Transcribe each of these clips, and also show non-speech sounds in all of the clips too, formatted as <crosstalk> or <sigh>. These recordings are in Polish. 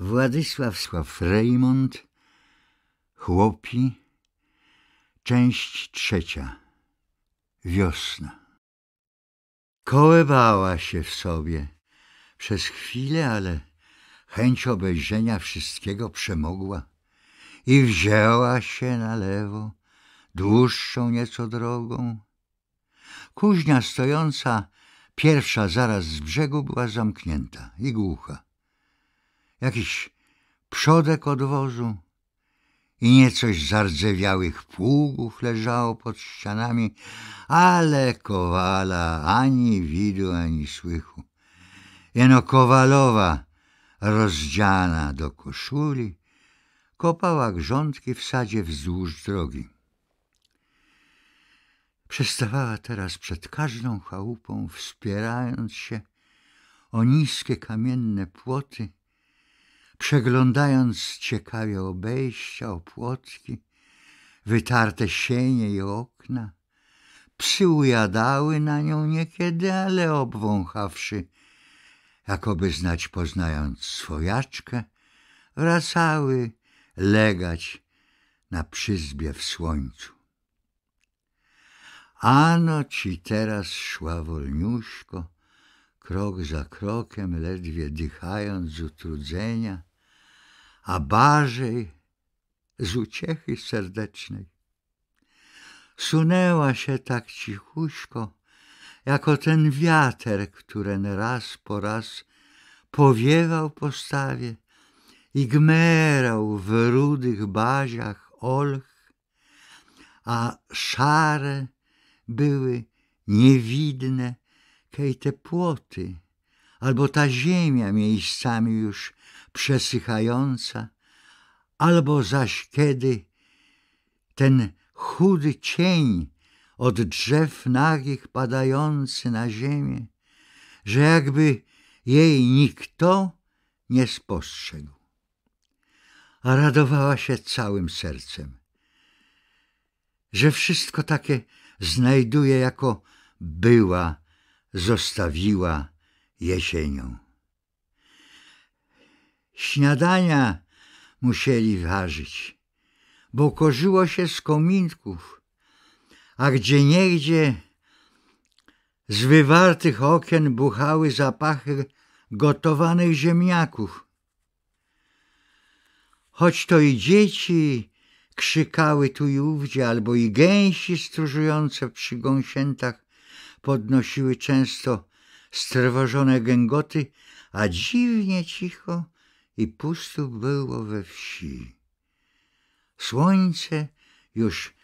Władysław Sław Rejmont, Chłopi, część trzecia, wiosna. Kołebała się w sobie przez chwilę, ale chęć obejrzenia wszystkiego przemogła i wzięła się na lewo, dłuższą nieco drogą. Kuźnia stojąca, pierwsza zaraz z brzegu, była zamknięta i głucha jakiś przodek od wozu i niecoś zardzewiałych pługów leżało pod ścianami, ale Kowala ani widu, ani słychu. Jeno Kowalowa, rozdziana do koszuli, kopała grządki w sadzie wzdłuż drogi. Przestawała teraz przed każdą chałupą, wspierając się o niskie kamienne płoty, przeglądając ciekawie obejścia, opłotki, wytarte sienie i okna. Psy ujadały na nią niekiedy, ale obwąchawszy, jakoby znać poznając swojaczkę, wracały legać na przyzbie w słońcu. Ano ci teraz szła wolniuszko, krok za krokiem, ledwie dychając z utrudzenia, a barzy z uciechy serdecznej. Sunęła się tak cichuśko, jako ten wiater, który raz po raz powiewał po stawie i gmerał w rudych baziach olch, a szare były niewidne, kej te płoty, albo ta ziemia miejscami już przesychająca, albo zaś kiedy ten chudy cień od drzew nagich padający na ziemię, że jakby jej nikto nie spostrzegł. A radowała się całym sercem, że wszystko takie znajduje jako była, zostawiła jesienią. Śniadania musieli ważyć, bo korzyło się z kominków, a gdzieniegdzie z wywartych okien buchały zapachy gotowanych ziemniaków. Choć to i dzieci krzykały tu i ówdzie, albo i gęsi stróżujące przy gąsiętach podnosiły często strwożone gęgoty, a dziwnie cicho i pusto było we wsi. Słońce już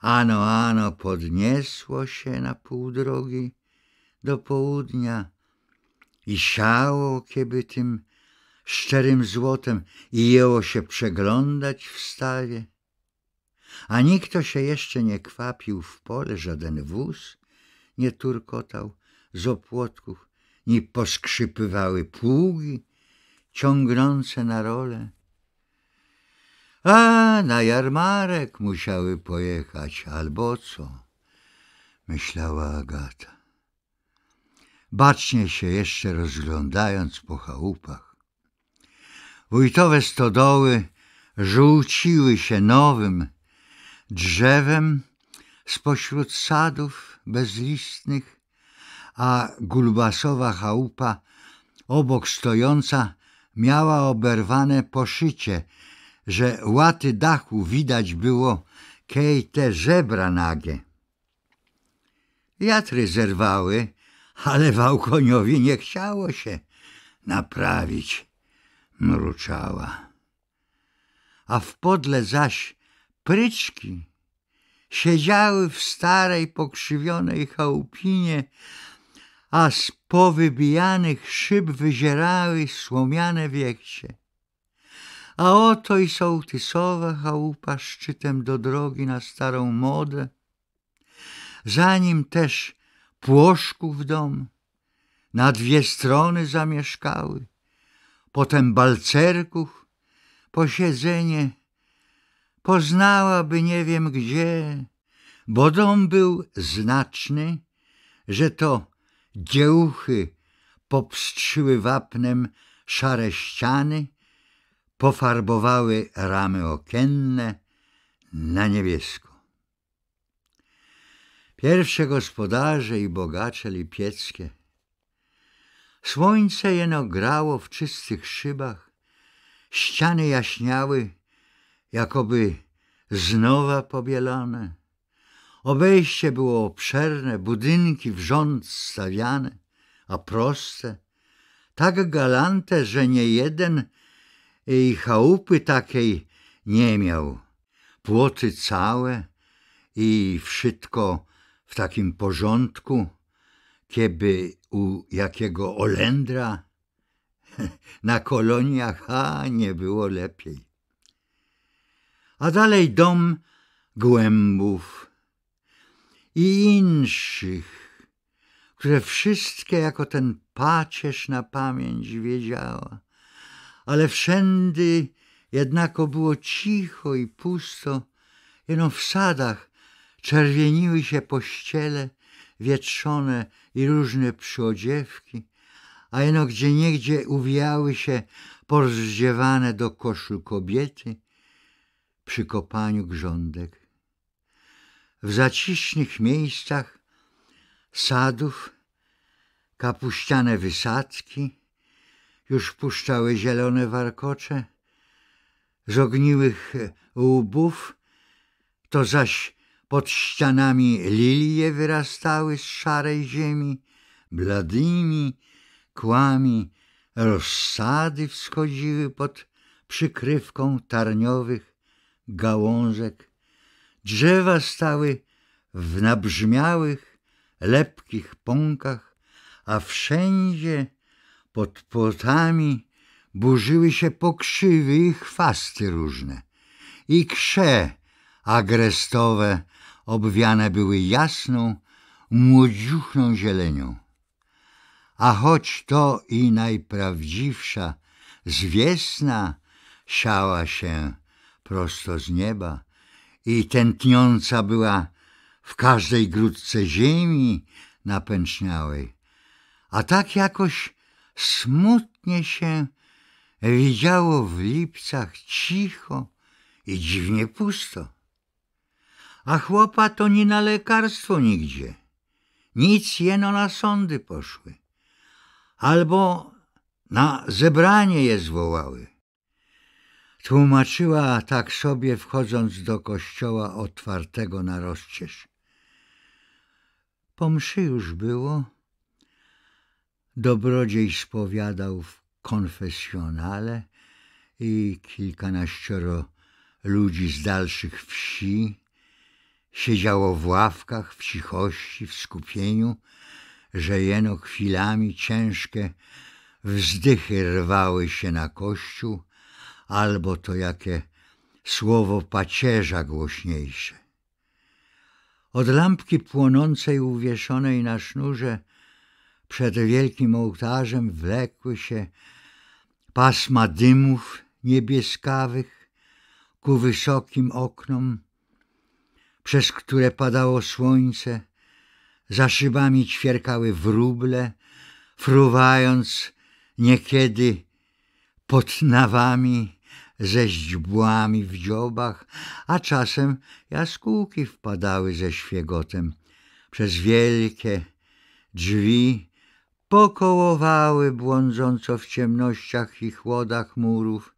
ano ano podniesło się na pół drogi do południa i siało kiedy tym szczerym złotem i jęło się przeglądać w stawie. A nikt się jeszcze nie kwapił w pole, żaden wóz nie turkotał z opłotków, ni poskrzypywały pługi, ciągnące na role. A, na jarmarek musiały pojechać, albo co? Myślała Agata. Bacznie się jeszcze rozglądając po chałupach. Wójtowe stodoły rzuciły się nowym drzewem spośród sadów bezlistnych, a gulbasowa chałupa obok stojąca miała oberwane poszycie, że łaty dachu widać było kej te żebra nagie. Wiatry zerwały, ale wałkoniowi nie chciało się naprawić, mruczała. A w podle zaś pryczki siedziały w starej pokrzywionej chałupinie, a z powybijanych szyb wyzierały słomiane wiekcie. A oto i sołtysowa chałupa szczytem do drogi na starą modę, za nim też płoszków dom, na dwie strony zamieszkały, potem balcerków, posiedzenie, poznałaby nie wiem gdzie, bo dom był znaczny, że to Dziełuchy popstrzyły wapnem szare ściany, pofarbowały ramy okienne na niebiesko. Pierwsze gospodarze i bogacze lipieckie. Słońce jeno grało w czystych szybach, ściany jaśniały, jakoby znowa pobielone. Obejście było obszerne, budynki w rząd stawiane, a proste, tak galante, że nie jeden e, i chałupy takiej nie miał. Płoty całe i wszystko w takim porządku, kieby u jakiego olendra <laughs> na koloniach, a nie było lepiej. A dalej dom głębów, i inszych, które wszystkie jako ten pacierz na pamięć wiedziała. Ale wszędy jednako było cicho i pusto, jeno w sadach czerwieniły się pościele wietrzone i różne przyodziewki, a jeno gdzie niegdzie uwijały się porozdziewane do koszul kobiety przy kopaniu grządek w zaciśnych miejscach sadów, kapuściane wysadki już puszczały zielone warkocze, z ogniłych łbów, to zaś pod ścianami lilie wyrastały z szarej ziemi, bladymi kłami rozsady wschodziły pod przykrywką tarniowych gałązek Drzewa stały w nabrzmiałych, lepkich pąkach, a wszędzie pod płotami burzyły się pokrzywy i chwasty różne. I krze agrestowe obwiane były jasną, młodziuchną zielenią. A choć to i najprawdziwsza, zwiesna siała się prosto z nieba, i tętniąca była w każdej grudce ziemi napęczniałej. A tak jakoś smutnie się widziało w lipcach cicho i dziwnie pusto. A chłopa to ni na lekarstwo nigdzie. Nic jeno na sądy poszły. Albo na zebranie je zwołały. Tłumaczyła tak sobie, wchodząc do kościoła otwartego na rozcież. Po mszy już było. Dobrodziej spowiadał w konfesjonale i kilkanaścioro ludzi z dalszych wsi siedziało w ławkach, w cichości, w skupieniu, że jeno chwilami ciężkie wzdychy rwały się na kościół, albo to jakie słowo pacierza głośniejsze. Od lampki płonącej uwieszonej na sznurze przed wielkim ołtarzem wlekły się pasma dymów niebieskawych ku wysokim oknom, przez które padało słońce, za szybami ćwierkały wróble, fruwając niekiedy pod nawami ze źdźbłami w dziobach, a czasem jaskółki wpadały ze świegotem. Przez wielkie drzwi pokołowały błądząco w ciemnościach i chłodach murów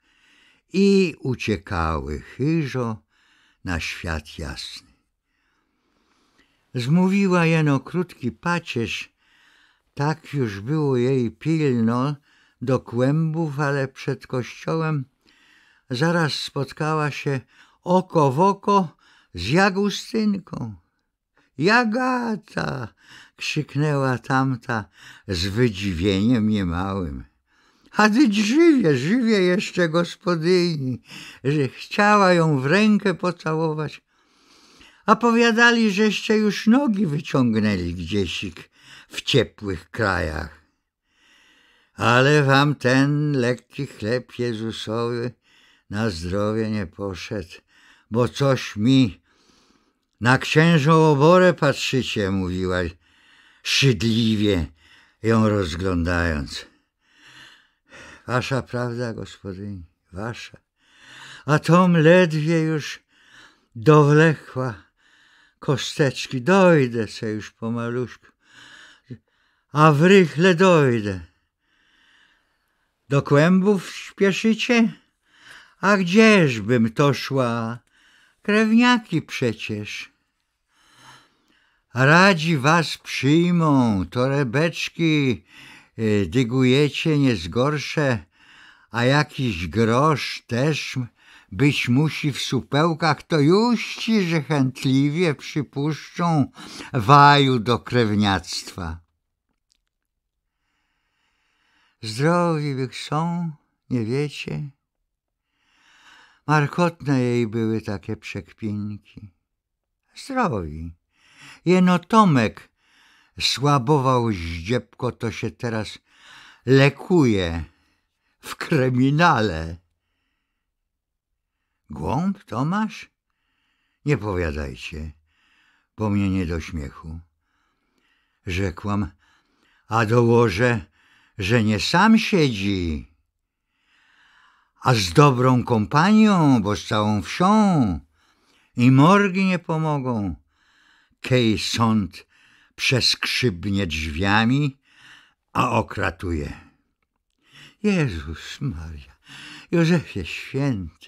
i uciekały chyżo na świat jasny. Zmówiła jeno krótki pacierz, tak już było jej pilno, do kłębów, ale przed kościołem – zaraz spotkała się oko w oko z Jagustynką. Jagata! krzyknęła tamta z wydziwieniem niemałym. A ty żywie, żywie jeszcze gospodyni, że chciała ją w rękę pocałować. A powiadali, żeście już nogi wyciągnęli gdziesik w ciepłych krajach. Ale wam ten lekki chleb Jezusowy na zdrowie nie poszedł, bo coś mi na księżą oborę patrzycie, mówiła szydliwie ją rozglądając. Wasza prawda, gospodyni, wasza. A Tom ledwie już dowlechła kosteczki. Dojdę se już pomaluśku, a w rychle dojdę. Do kłębów śpieszycie? A gdzieżbym to szła? Krewniaki przecież. Radzi was przyjmą, torebeczki y, dygujecie nie zgorsze, a jakiś grosz też być musi w supełkach, to już ci, że chętliwie przypuszczą waju do krewniactwa. Zdrowi wych są, nie wiecie? Markotne jej były takie przekpinki. Zdrowi. Jeno Tomek słabował zdziepko, to się teraz lekuje w kryminale. Głąb, Tomasz? Nie powiadajcie, bo mnie nie do śmiechu. Rzekłam, a dołożę, że nie sam siedzi a z dobrą kompanią, bo z całą wsią i morgi nie pomogą. Kej sąd przeskrzybnie drzwiami, a okratuje. Jezus Maria, Józefie Święty,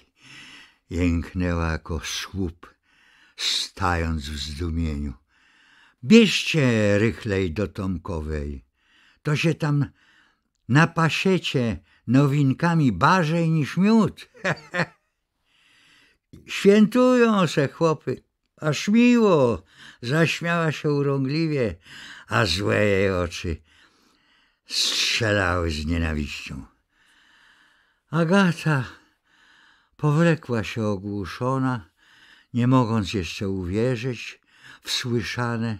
jęknęła jako słup, stając w zdumieniu. Bierzcie rychlej do Tomkowej, to się tam napasiecie, nowinkami barzej niż miód. <laughs> Świętują se chłopy. Aż miło, zaśmiała się urągliwie, a złe jej oczy strzelały z nienawiścią. Agata powlekła się ogłuszona, nie mogąc jeszcze uwierzyć w słyszane.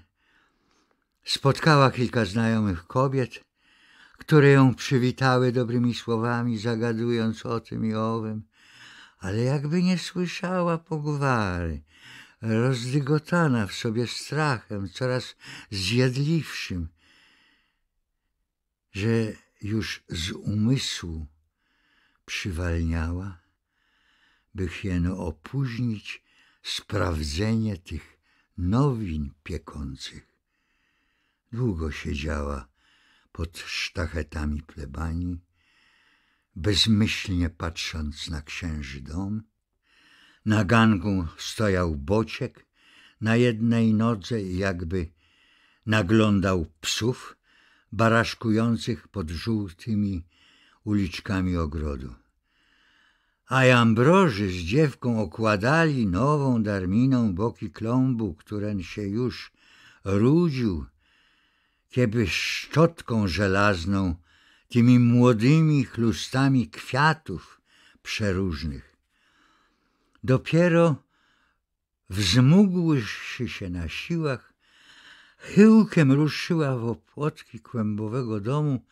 Spotkała kilka znajomych kobiet, które ją przywitały dobrymi słowami, zagadując o tym i owym, ale jakby nie słyszała pogwary, rozdygotana w sobie strachem, coraz zjadliwszym, że już z umysłu przywalniała, by hieno opóźnić sprawdzenie tych nowin piekących. Długo siedziała pod sztachetami plebanii, bezmyślnie patrząc na księży dom. Na gangu stojał bociek na jednej nodze i jakby naglądał psów baraszkujących pod żółtymi uliczkami ogrodu. A Ambroży z dziewką okładali nową darminą boki klombu, któren się już rudził kiedy szczotką żelazną, tymi młodymi chlustami kwiatów przeróżnych. Dopiero wzmógłszy się na siłach, chyłkiem ruszyła w opłotki kłębowego domu,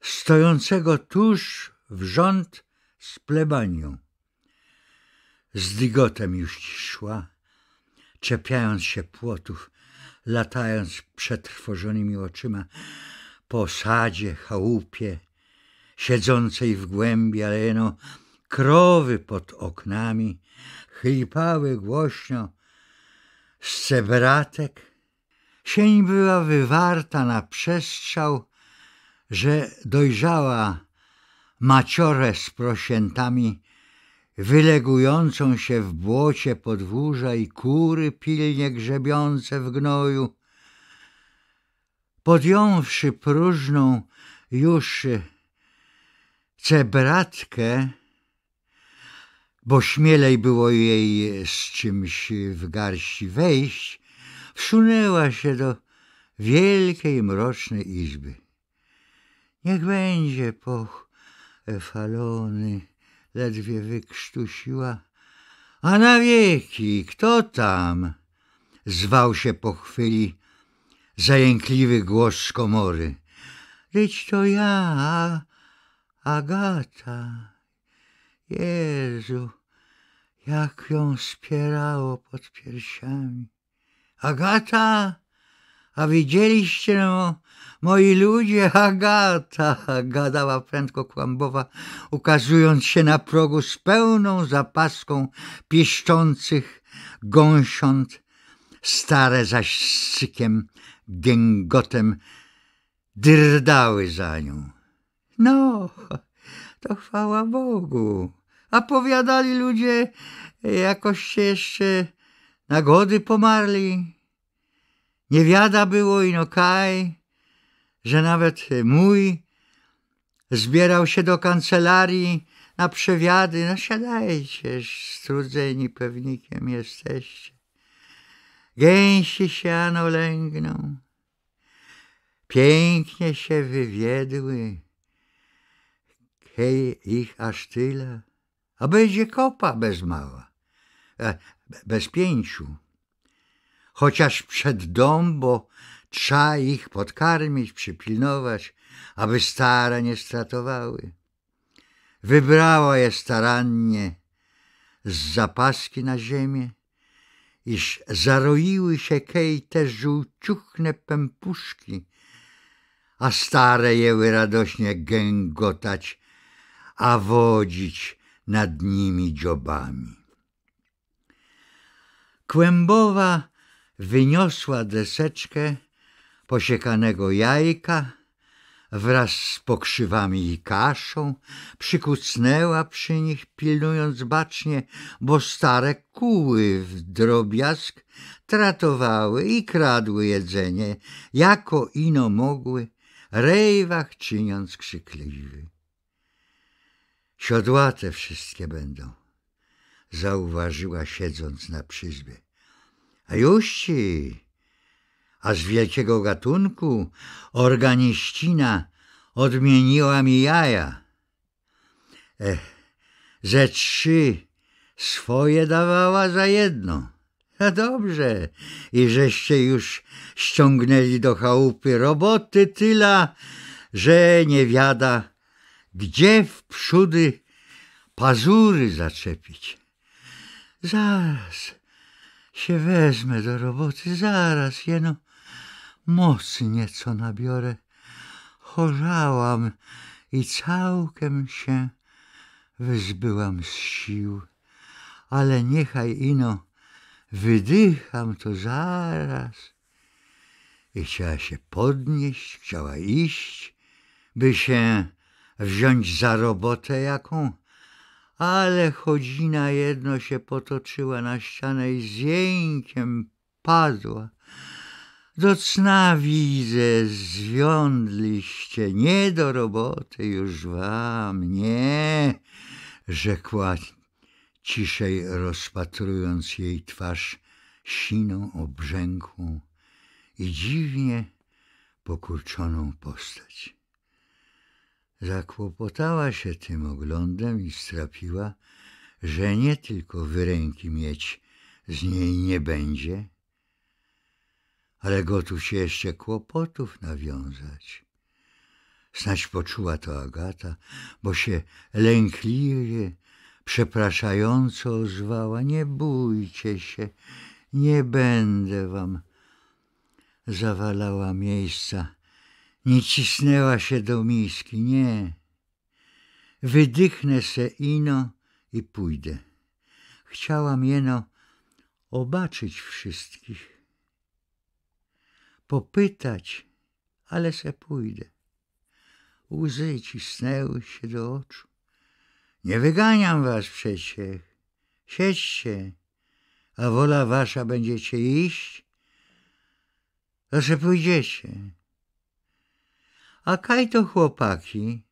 stojącego tuż w rząd z plebanią. Z dygotem już szła, czepiając się płotów, latając przetrwożonymi oczyma po sadzie, chałupie, siedzącej w głębi, ale jeno krowy pod oknami chlipały głośno z cebratek. Sień była wywarta na przestrzał, że dojrzała maciorę z prosiętami wylegującą się w błocie podwórza i kury pilnie grzebiące w gnoju. Podjąwszy próżną już cebratkę, bo śmielej było jej z czymś w garści wejść, wsunęła się do wielkiej, mrocznej izby. Niech będzie poch efalony? ledwie wykrztusiła. A na wieki, kto tam? Zwał się po chwili zajękliwy głos z komory. Być to ja, Agata. Jezu, jak ją spierało pod piersiami. Agata! A widzieliście, no, moi ludzie, Agata, gadała prędko kłambowa, ukazując się na progu z pełną zapaską pieszczących gąsiąt, stare zaś z sykiem, gęgotem, dyrdały za nią. No, to chwała Bogu. A powiadali ludzie, jakoś się jeszcze na gody pomarli. Nie wiada było ino kaj, że nawet mój zbierał się do kancelarii na przewiady. No siadajcie, strudzeni pewnikiem jesteście. Gęsi się ano lęgną. Pięknie się wywiedły. Hej, ich aż tyle. A będzie kopa bez mała. E, bez pięciu chociaż przed dom, bo trza ich podkarmić, przypilnować, aby stare nie stratowały. Wybrała je starannie z zapaski na ziemię, iż zaroiły się kej te żółciuchne pępuszki, a stare jeły radośnie gęgotać, a wodzić nad nimi dziobami. Kłębowa wyniosła deseczkę posiekanego jajka wraz z pokrzywami i kaszą, przykucnęła przy nich, pilnując bacznie, bo stare kuły w drobiazg tratowały i kradły jedzenie, jako ino mogły, rejwach czyniąc krzykliwy. Siodłate wszystkie będą, zauważyła siedząc na przyzbie. A Juści, a z wielkiego gatunku organiścina odmieniła mi jaja. Ech, ze trzy swoje dawała za jedno. A dobrze, i żeście już ściągnęli do chałupy roboty tyla, że nie wiada, gdzie w przódy pazury zaczepić. Zaraz, się wezmę do roboty zaraz, jeno moc nieco nabiorę. Chorzałam i całkiem się wyzbyłam z sił, ale niechaj ino wydycham to zaraz. I chciała się podnieść, chciała iść, by się wziąć za robotę jaką, ale chodzina jedno się potoczyła na ścianę i z jękiem padła. Do cna widzę, zwiądliście, nie do roboty już wam, nie, rzekła ciszej rozpatrując jej twarz siną obrzękłą i dziwnie pokurczoną postać. Zakłopotała się tym oglądem i strapiła, że nie tylko wyręki mieć z niej nie będzie, ale gotów się jeszcze kłopotów nawiązać. Snać poczuła to Agata, bo się lękliwie, przepraszająco ozwała. Nie bójcie się, nie będę wam zawalała miejsca nie cisnęła się do miski, nie. Wydychnę se ino i pójdę. Chciałam jeno obaczyć wszystkich. Popytać, ale se pójdę. Łzy cisnęły się do oczu. Nie wyganiam was przeciech. Siedźcie, a wola wasza będziecie iść, to se pójdziecie. A kaj to chłopaki?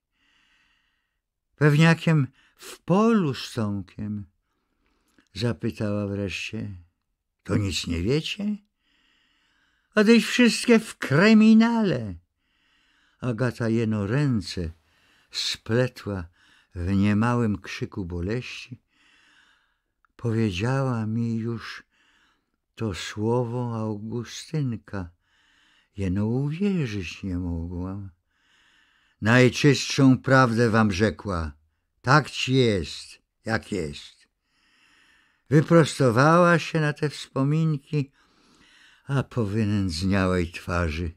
Pewniakiem w polu z Tomkiem? Zapytała wreszcie. To nic nie wiecie? A teś wszystkie w kryminale. Agata jeno ręce spletła w niemałym krzyku boleści. Powiedziała mi już to słowo Augustynka. Jeno uwierzyć nie mogłam. Najczystszą prawdę wam rzekła. Tak ci jest, jak jest. Wyprostowała się na te wspominki, a po wynędzniałej twarzy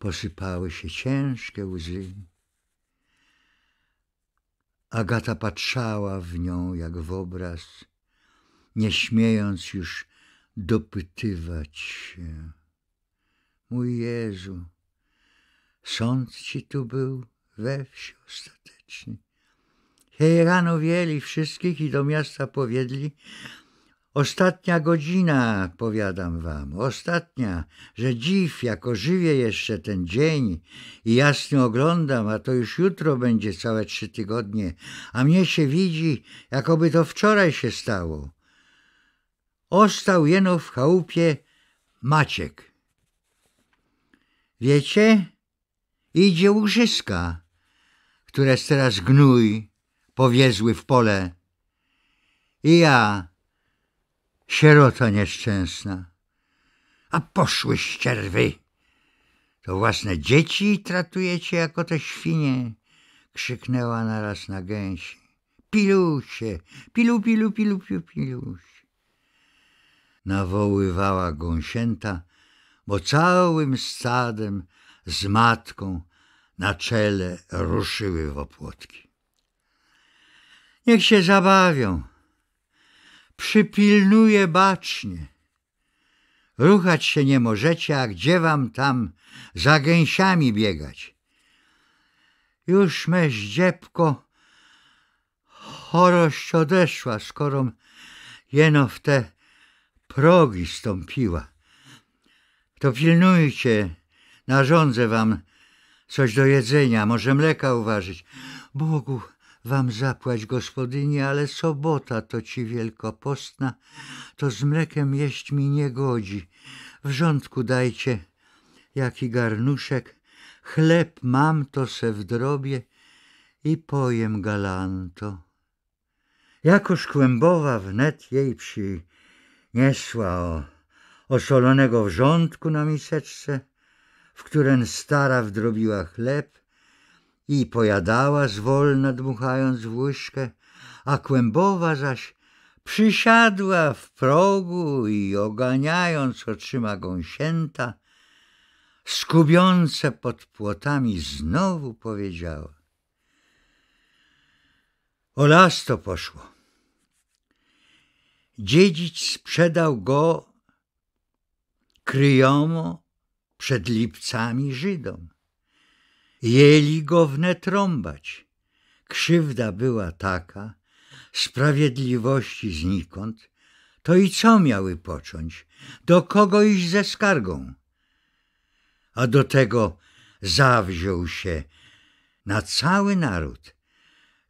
posypały się ciężkie łzy. Agata patrzała w nią jak w obraz, nie śmiejąc już dopytywać się. Mój Jezu! Sąd ci tu był we wsi ostateczny. Hej rano wieli wszystkich i do miasta powiedli. Ostatnia godzina, powiadam wam, ostatnia, że dziw, jako żywię jeszcze ten dzień i jasny oglądam, a to już jutro będzie całe trzy tygodnie, a mnie się widzi, jakoby to wczoraj się stało. Ostał jeno w chałupie Maciek. Wiecie, idzie łużyska, które teraz gnój powiezły w pole. I ja, sierota nieszczęsna, a poszły ścierwy. To własne dzieci tratujecie jako te świnie, krzyknęła naraz na gęsi. Pilusie, pilu, pilu, pilu, pilu, pilusie. Nawoływała gąsięta, bo całym stadem z matką na czele ruszyły w opłotki. Niech się zabawią. Przypilnuję bacznie. Ruchać się nie możecie, a gdzie wam tam za gęsiami biegać? Już meś dziebko chorość odeszła, skoro jeno w te progi stąpiła. To pilnujcie, narządzę wam coś do jedzenia, może mleka uważać. Bogu wam zapłać, gospodyni, ale sobota to ci wielkopostna, to z mlekiem jeść mi nie godzi. W rządku dajcie jaki garnuszek, chleb mam, to se w drobie i pojem galanto. Jakoż kłębowa wnet jej przyniesła o osolonego wrzątku na miseczce, w którym stara wdrobiła chleb i pojadała zwolna, dmuchając w łyżkę, a kłębowa zaś przysiadła w progu i oganiając oczyma gąsięta, skubiące pod płotami znowu powiedziała. O las to poszło. Dziedzic sprzedał go kryjomo przed lipcami Żydom. Jeli go wnet Krzywda była taka, sprawiedliwości znikąd, to i co miały począć? Do kogo iść ze skargą? A do tego zawziął się na cały naród,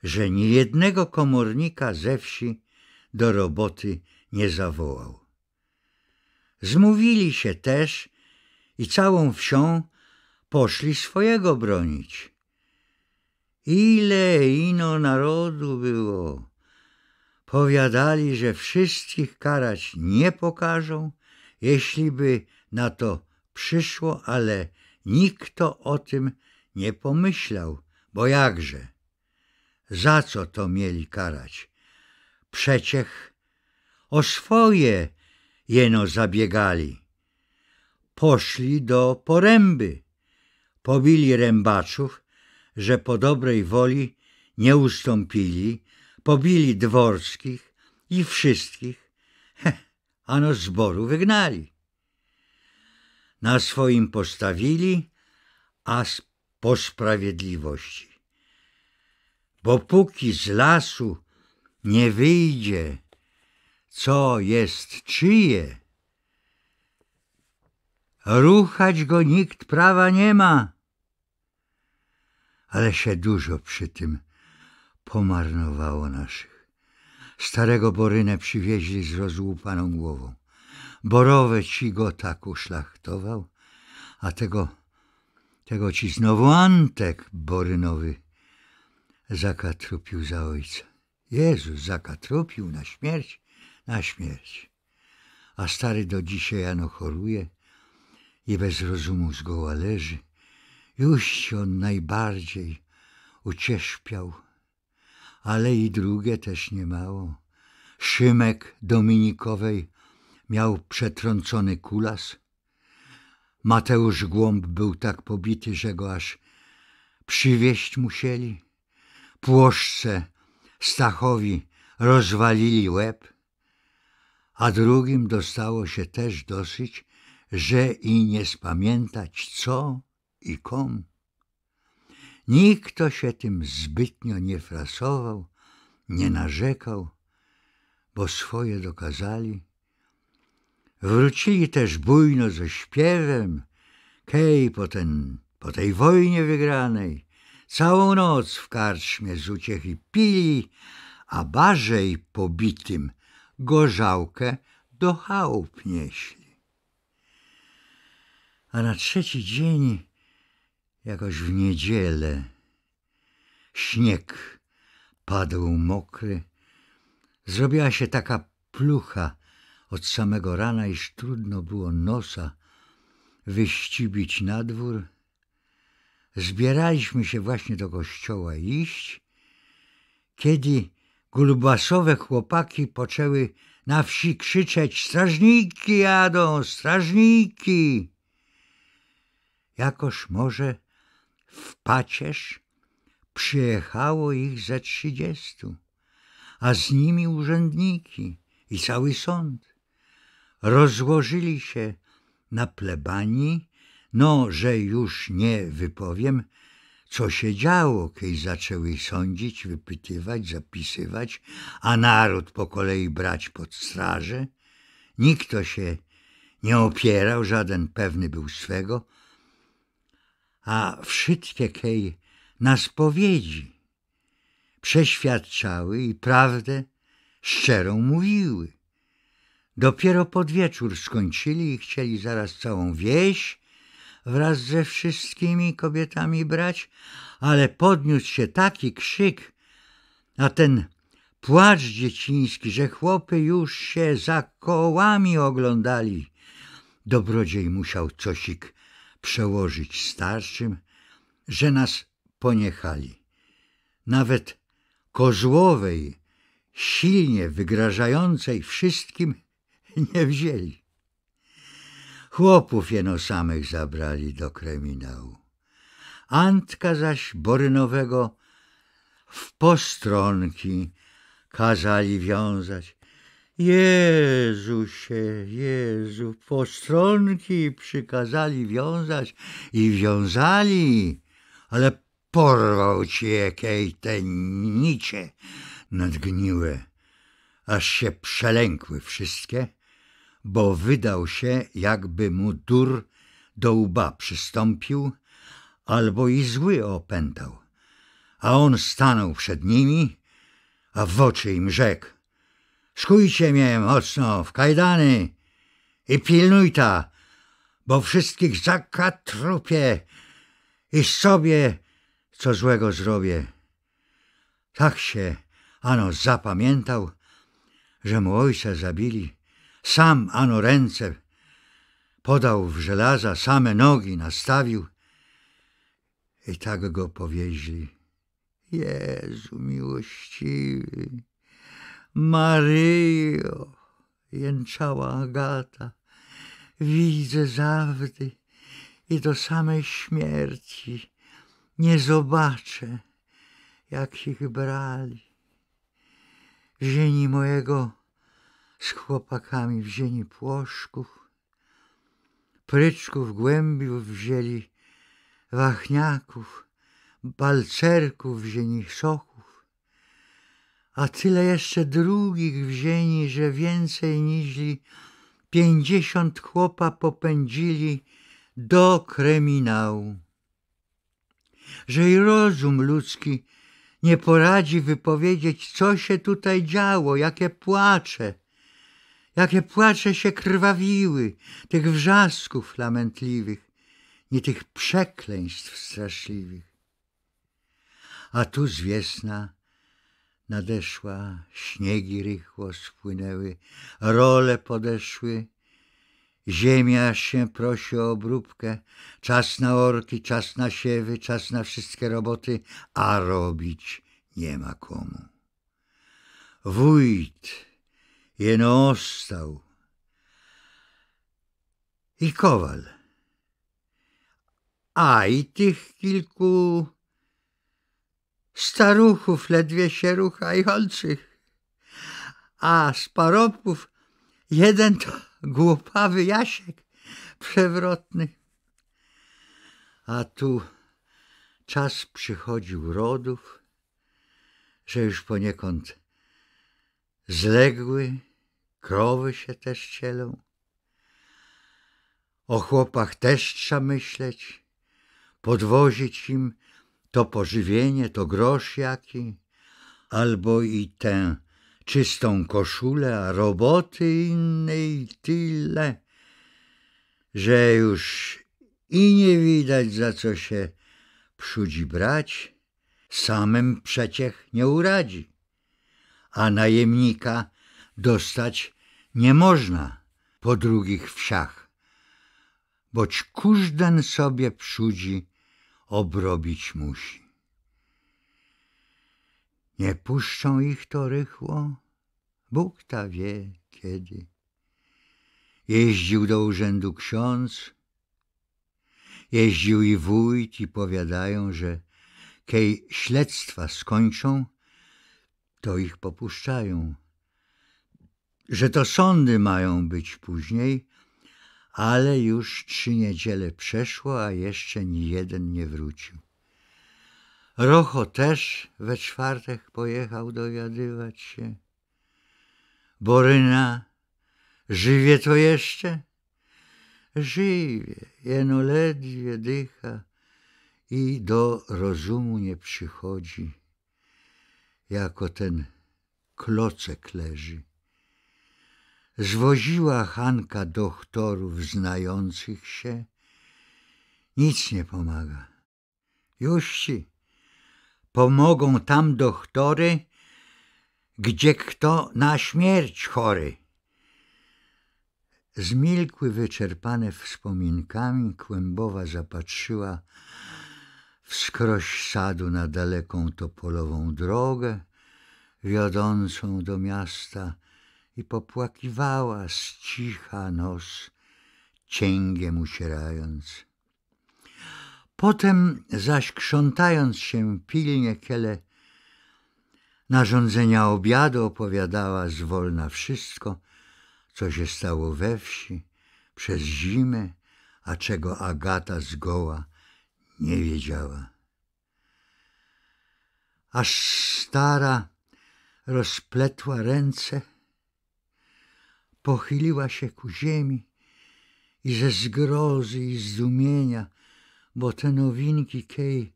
że niejednego jednego komornika ze wsi do roboty nie zawołał. Zmówili się też, i całą wsią poszli swojego bronić. Ile ino narodu było! Powiadali, że wszystkich karać nie pokażą, jeśli by na to przyszło, ale nikt o tym nie pomyślał, bo jakże? Za co to mieli karać? Przeciech o swoje jeno zabiegali poszli do poręby. Pobili rębaczów, że po dobrej woli nie ustąpili, pobili dworskich i wszystkich, a ano zboru wygnali. Na swoim postawili, a po sprawiedliwości. Bo póki z lasu nie wyjdzie, co jest czyje, Ruchać go nikt prawa nie ma. Ale się dużo przy tym pomarnowało naszych. Starego Borynę przywieźli z rozłupaną głową. Borowe ci go tak uszlachtował, a tego, tego ci znowu Antek Borynowy zakatrupił za ojca. Jezus zakatrupił na śmierć, na śmierć. A stary do dzisiaj jano choruje, i bez rozumu zgoła leży, już się on najbardziej ucierpiał, ale i drugie też niemało. Szymek Dominikowej miał przetrącony kulas. Mateusz Głąb był tak pobity, że go aż przywieźć musieli. Płoszce Stachowi rozwalili łeb, a drugim dostało się też dosyć, że i nie spamiętać co i kom. Nikt się tym zbytnio nie frasował, nie narzekał, bo swoje dokazali. Wrócili też bujno ze śpiewem, kej po, ten, po tej wojnie wygranej. Całą noc w karczmie z uciechy pili, a barzej pobitym gorzałkę do chałup nieśli. A na trzeci dzień, jakoś w niedzielę, śnieg padł mokry. Zrobiła się taka plucha od samego rana, iż trudno było nosa wyścibić na dwór. Zbieraliśmy się właśnie do kościoła iść, kiedy gulbasowe chłopaki poczęły na wsi krzyczeć strażniki jadą, strażniki! Jakoż może w pacierz przyjechało ich ze trzydziestu, a z nimi urzędniki i cały sąd. Rozłożyli się na plebanii, no, że już nie wypowiem, co się działo, kiedy zaczęły sądzić, wypytywać, zapisywać, a naród po kolei brać pod strażę. Nikt się nie opierał, żaden pewny był swego, a wszystkie kej na spowiedzi przeświadczały i prawdę szczerą mówiły. Dopiero pod wieczór skończyli i chcieli zaraz całą wieś wraz ze wszystkimi kobietami brać, ale podniósł się taki krzyk, a ten płacz dzieciński, że chłopy już się za kołami oglądali. Dobrodziej musiał cosik przełożyć starszym, że nas poniechali. Nawet kozłowej, silnie wygrażającej wszystkim, <laughs> nie wzięli. Chłopów jeno samych zabrali do kryminału. Antka zaś Borynowego w postronki kazali wiązać Jezusie, Jezu, postronki przykazali wiązać i wiązali, ale porwał ci jakiej te nicie nadgniłe, aż się przelękły wszystkie, bo wydał się, jakby mu dur do łba przystąpił, albo i zły opętał. A on stanął przed nimi, a w oczy im rzekł, Szkujcie mnie mocno w kajdany i pilnuj ta, bo wszystkich zakatrupie i sobie co złego zrobię. Tak się Ano zapamiętał, że mu ojca zabili. Sam Ano ręce podał w żelaza, same nogi nastawił i tak go powieźli. Jezu miłościwy. Maryjo, jęczała Agata, widzę zawdy i do samej śmierci nie zobaczę, jak ich brali. Zieni mojego z chłopakami wzięli płoszków, pryczków głębiów wzięli, wachniaków, balcerków wzięli sok, a tyle jeszcze drugich wzięli, że więcej niźli pięćdziesiąt chłopa popędzili do kryminału. Że i rozum ludzki nie poradzi wypowiedzieć, co się tutaj działo, jakie płacze, jakie płacze się krwawiły tych wrzasków lamentliwych, nie tych przekleństw straszliwych. A tu zwiesna nadeszła, śniegi rychło spłynęły, role podeszły. Ziemia się prosi o obróbkę, czas na orki, czas na siewy, czas na wszystkie roboty, a robić nie ma komu. Wójt jeno ostał i kowal, a i tych kilku staruchów ledwie się ruchających, a z parobków jeden to głupawy Jasiek przewrotny. A tu czas przychodził rodów, że już poniekąd zległy, krowy się też cielą. O chłopach też trzeba myśleć, podwozić im to pożywienie, to grosz jaki, albo i tę czystą koszulę, a roboty innej tyle, że już i nie widać za co się przudzi brać, samym przeciech nie uradzi, a najemnika dostać nie można po drugich wsiach, boć każden sobie przudzi obrobić musi. Nie puszczą ich to rychło, Bóg ta wie kiedy. Jeździł do urzędu ksiądz, jeździł i wójt i powiadają, że kej śledztwa skończą, to ich popuszczają. Że to sądy mają być później, ale już trzy niedziele przeszło, a jeszcze ni jeden nie wrócił. Rocho też we czwartek pojechał dowiadywać się. Boryna, żywie to jeszcze? Żywie, jeno ledwie dycha i do rozumu nie przychodzi, jako ten klocek leży. Zwoziła Hanka doktorów znających się. Nic nie pomaga. Juści, pomogą tam doktory, gdzie kto na śmierć chory. Zmilkły wyczerpane wspominkami, kłębowa zapatrzyła wskroś sadu na daleką topolową drogę wiodącą do miasta – i popłakiwała z cicha nos, cięgiem ucierając. Potem zaś krzątając się pilnie kiele narządzenia obiadu opowiadała zwolna wszystko, co się stało we wsi przez zimę, a czego Agata zgoła nie wiedziała. Aż stara rozpletła ręce, pochyliła się ku ziemi i ze zgrozy i zdumienia, bo te nowinki Kej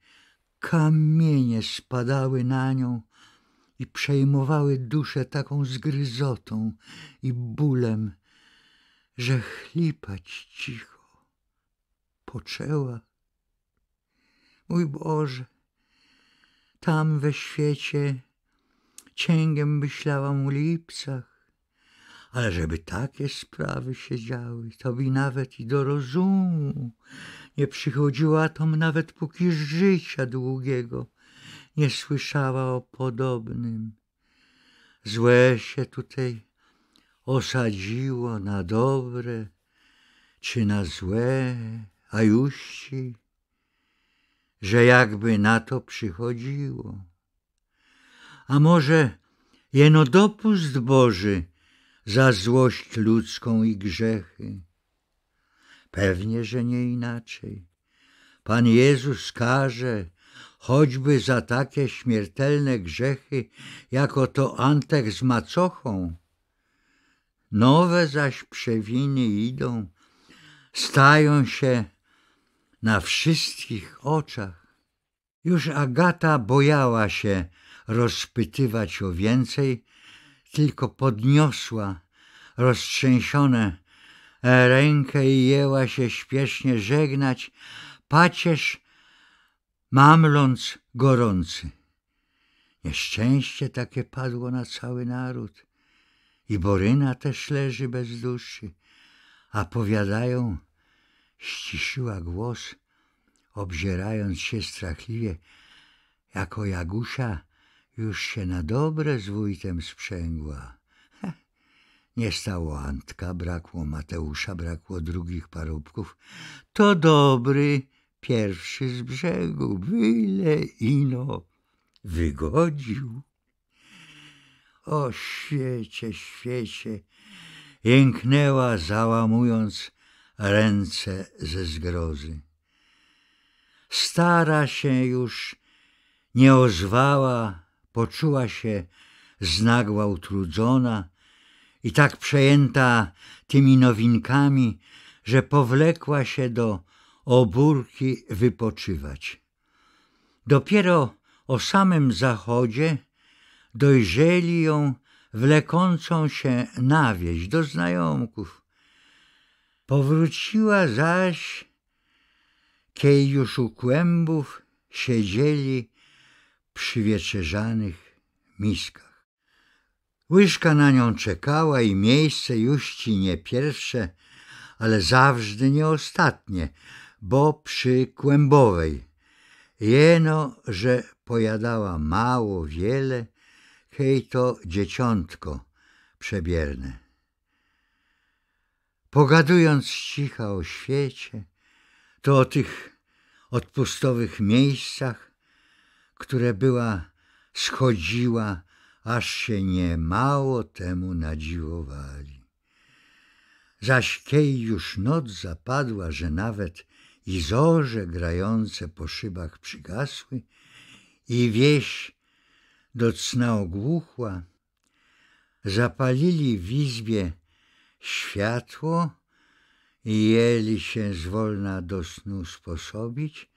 kamienie spadały na nią i przejmowały duszę taką zgryzotą i bólem, że chlipać cicho poczęła. Mój Boże, tam we świecie cięgiem myślałam o lipcach, ale żeby takie sprawy się działy, to by nawet i do rozumu nie przychodziła tom nawet póki życia długiego nie słyszała o podobnym. Złe się tutaj osadziło na dobre czy na złe, a juści, że jakby na to przychodziło. A może jeno dopust Boży za złość ludzką i grzechy. Pewnie, że nie inaczej. Pan Jezus każe, choćby za takie śmiertelne grzechy, jako to Antek z macochą. Nowe zaś przewiny idą, stają się na wszystkich oczach. Już Agata bojała się rozpytywać o więcej, tylko podniosła roztrzęsione rękę i jęła się śpiesznie żegnać, pacierz mamląc gorący. Nieszczęście takie padło na cały naród i Boryna też leży bez duszy, a powiadają, ściszyła głos, obzierając się strachliwie, jako Jagusia już się na dobre z wójtem sprzęgła. Nie stało Antka, brakło Mateusza, brakło drugich parobków. To dobry, pierwszy z brzegu, byle ino wygodził. O świecie, świecie, jęknęła, załamując ręce ze zgrozy. Stara się już nie ozwała, Poczuła się znagła utrudzona i tak przejęta tymi nowinkami, że powlekła się do obórki wypoczywać. Dopiero o samym zachodzie dojrzeli ją wlekącą się na wieś do znajomków. Powróciła zaś, kiedy już u kłębów siedzieli przy wieczerzanych miskach. Łyżka na nią czekała i miejsce już ci nie pierwsze, ale zawsze nie ostatnie, bo przy Kłębowej. Jeno, że pojadała mało, wiele, hej to dzieciątko przebierne. Pogadując cicha o świecie, to o tych odpustowych miejscach, które była schodziła, aż się nie mało temu nadziwowali. Zaś kiedy już noc zapadła, że nawet i zorze grające po szybach przygasły i wieś do cna ogłuchła, zapalili w izbie światło i jeli się zwolna do snu sposobić,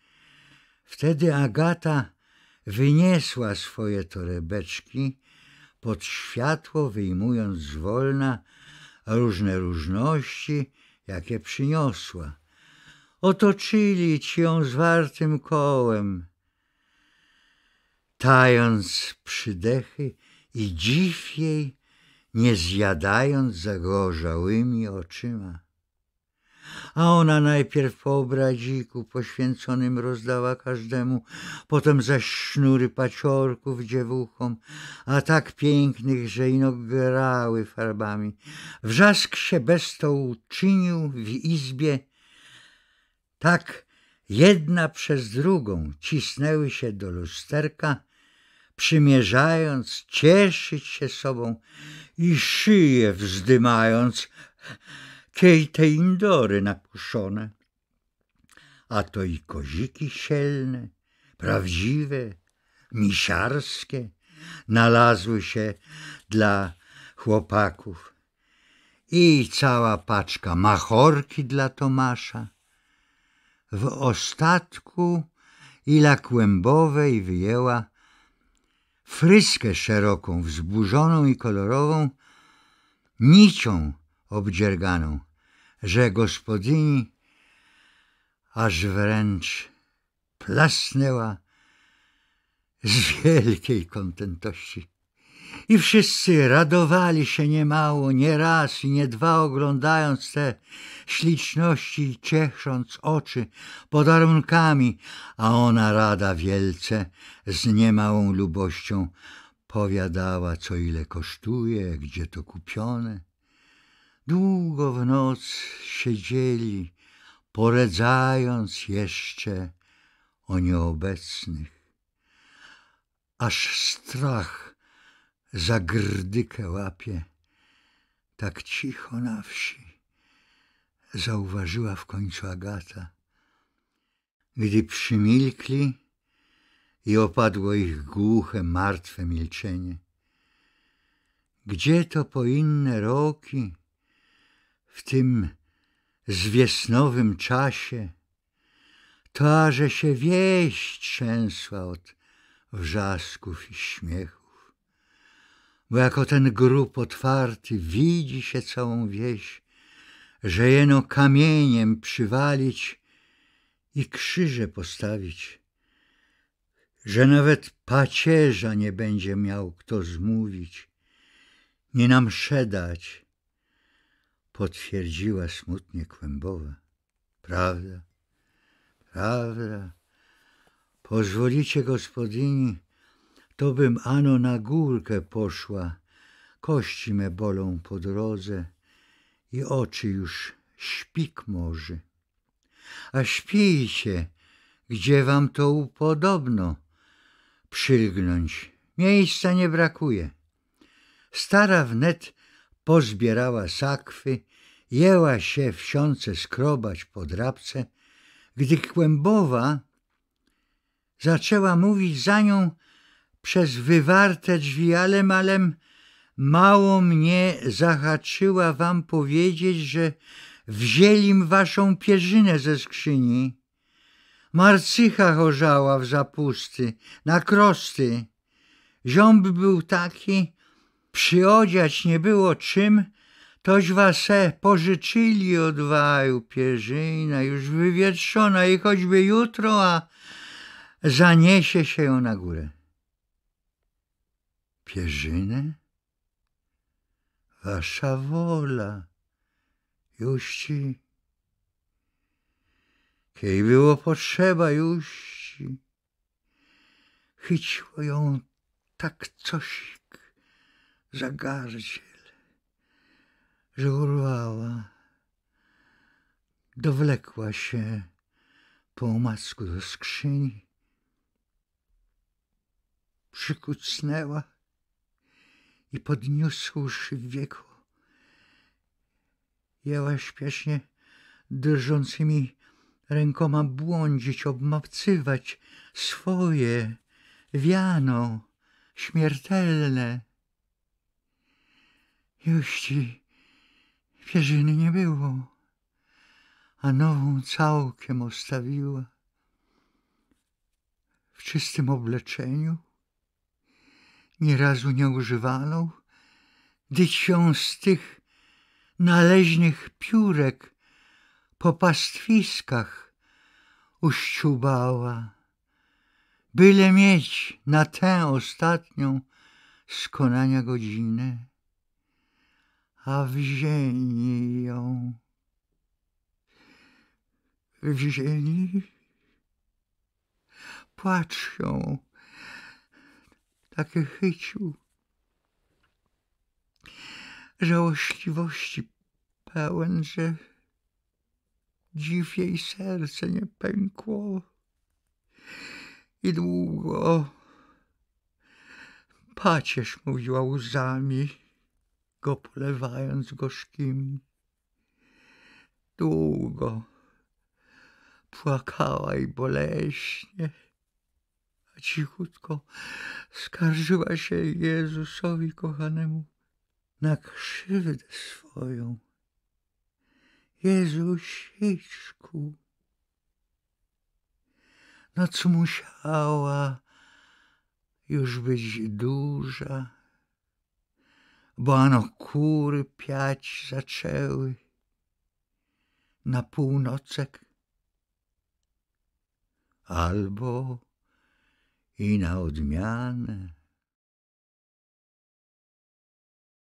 wtedy Agata wyniesła swoje torebeczki pod światło, wyjmując z wolna różne różności, jakie przyniosła. Otoczyli ci ją zwartym kołem, tając przydechy i dziw jej, nie zjadając zagorzałymi oczyma a ona najpierw po obradziku poświęconym rozdała każdemu, potem zaś sznury paciorków dziewuchom, a tak pięknych, że ino grały farbami. Wrzask się bez to uczynił w izbie, tak jedna przez drugą cisnęły się do lusterka, przymierzając cieszyć się sobą i szyję wzdymając – Kiej indory napuszone. A to i koziki sielne, prawdziwe, misiarskie, nalazły się dla chłopaków. I cała paczka machorki dla Tomasza. W ostatku Ila Kłębowej wyjęła fryskę szeroką, wzburzoną i kolorową, nicią, obdzierganą, że gospodyni aż wręcz plasnęła z wielkiej kontentości. I wszyscy radowali się niemało, nie raz i nie dwa oglądając te śliczności, ciesząc oczy podarunkami, a ona rada wielce, z niemałą lubością powiadała, co ile kosztuje, gdzie to kupione. Długo w noc siedzieli, poredzając jeszcze o nieobecnych. Aż strach za grdykę łapie, tak cicho na wsi, zauważyła w końcu Agata. Gdy przymilkli i opadło ich głuche, martwe milczenie. Gdzie to po inne roki? w tym zwiesnowym czasie, to, że się wieść trzęsła od wrzasków i śmiechów. Bo jako ten grób otwarty widzi się całą wieś, że jeno kamieniem przywalić i krzyże postawić, że nawet pacierza nie będzie miał kto zmówić, nie nam szedać, potwierdziła smutnie Kłębowa. Prawda, prawda. Pozwolicie gospodyni, to bym ano na górkę poszła. Kości me bolą po drodze i oczy już śpik może. A śpijcie, gdzie wam to upodobno przylgnąć. Miejsca nie brakuje. Stara wnet pozbierała sakwy, jęła się wsiące skrobać po drabce, gdy Kłębowa zaczęła mówić za nią przez wywarte drzwi, ale malem mało mnie zahaczyła wam powiedzieć, że wzięli wzięlim waszą pierzynę ze skrzyni. Marcycha chorzała w zapusty, na krosty. Ziąb był taki, przyodziać nie było czym, Toś se pożyczyli od waju pierzyna, już wywietrzona i choćby jutro, a zaniesie się ją na górę. Pierzynę? Wasza wola, już ci. Kiej było potrzeba, już ci. Chyciło ją tak coś zagardziel, że urwała, dowlekła się po omacku do skrzyni, przykucnęła i podniósłszy wieku, jęła śpiesznie drżącymi rękoma błądzić, obmawcywać swoje wiano śmiertelne. Już ci pierzyny nie było, a nową całkiem ostawiła w czystym obleczeniu, nierazu razu nie używaną, gdy się z tych naleźnych piórek po pastwiskach uściubała, byle mieć na tę ostatnią skonania godzinę a wzięli ją. Wzięli? Płacz ją, tak chycił. Żałośliwości pełen, że dziw jej serce nie pękło. I długo pacierz mówiła łzami go polewając gorzkimi. Długo płakała i boleśnie, a cichutko skarżyła się Jezusowi kochanemu na krzywdę swoją. Jezusiczku, noc musiała już być duża, bo ano kury piać zaczęły na północek albo i na odmianę.